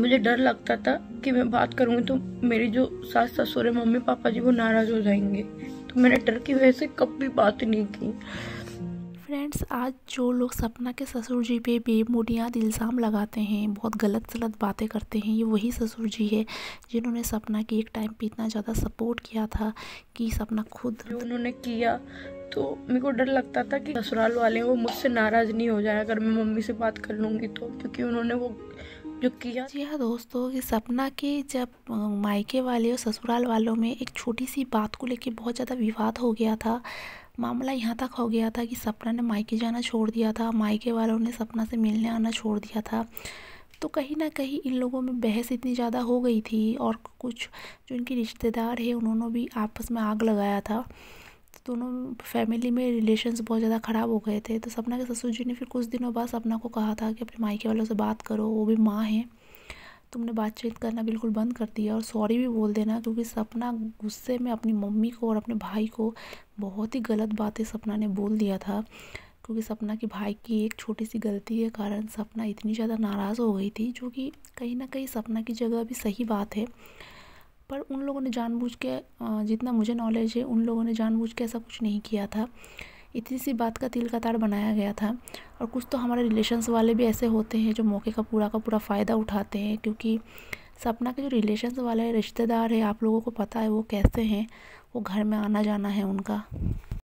मुझे डर लगता था कि मैं बात करूँगी तो मेरी जो सास ससुर है मम्मी पापा जी वो नाराज़ हो जाएंगे तो मैंने डर की वजह से कभी बात नहीं की फ्रेंड्स आज जो लोग सपना के ससुर जी पे बेबुनियाद इल्ज़ाम लगाते हैं बहुत गलत सलत बातें करते हैं ये वही ससुर जी है जिन्होंने सपना की एक टाइम पे इतना ज़्यादा सपोर्ट किया था कि सपना खुद उन्होंने किया तो मेरे को डर लगता था कि ससुराल वाले वो मुझसे नाराज़ नहीं हो जाए अगर मैं मम्मी से बात कर लूँगी तो क्योंकि उन्होंने वो जो किया जी हाँ दोस्तों ये सपना के जब मायके वाले और ससुराल वालों में एक छोटी सी बात को लेके बहुत ज़्यादा विवाद हो गया था मामला यहाँ तक हो गया था कि सपना ने मायके जाना छोड़ दिया था मायके वालों ने सपना से मिलने आना छोड़ दिया था तो कहीं ना कहीं इन लोगों में बहस इतनी ज़्यादा हो गई थी और कुछ जो इनके रिश्तेदार है उन्होंने भी आपस में आग लगाया था दोनों फैमिली में रिलेशन्स बहुत ज़्यादा ख़राब हो गए थे तो सपना के ससुर जी ने फिर कुछ दिनों बाद सपना को कहा था कि अपने मायके वालों से बात करो वो भी माँ हैं तुमने बातचीत करना बिल्कुल बंद कर दिया और सॉरी भी बोल देना क्योंकि सपना गुस्से में अपनी मम्मी को और अपने भाई को बहुत ही गलत बातें सपना ने बोल दिया था क्योंकि सपना के भाई की एक छोटी सी गलती के कारण सपना इतनी ज़्यादा नाराज़ हो गई थी जो कि कहीं ना कहीं सपना की जगह भी सही बात है पर उन लोगों ने जानबूझ के जितना मुझे नॉलेज है उन लोगों ने जानबूझ के ऐसा कुछ नहीं किया था इतनी सी बात का तिल का तार बनाया गया था और कुछ तो हमारे रिलेशन्स वाले भी ऐसे होते हैं जो मौके का पूरा का पूरा फ़ायदा उठाते हैं क्योंकि सपना के जो रिलेशन्स वाले रिश्तेदार है आप लोगों को पता है वो कैसे हैं वो घर में आना जाना है उनका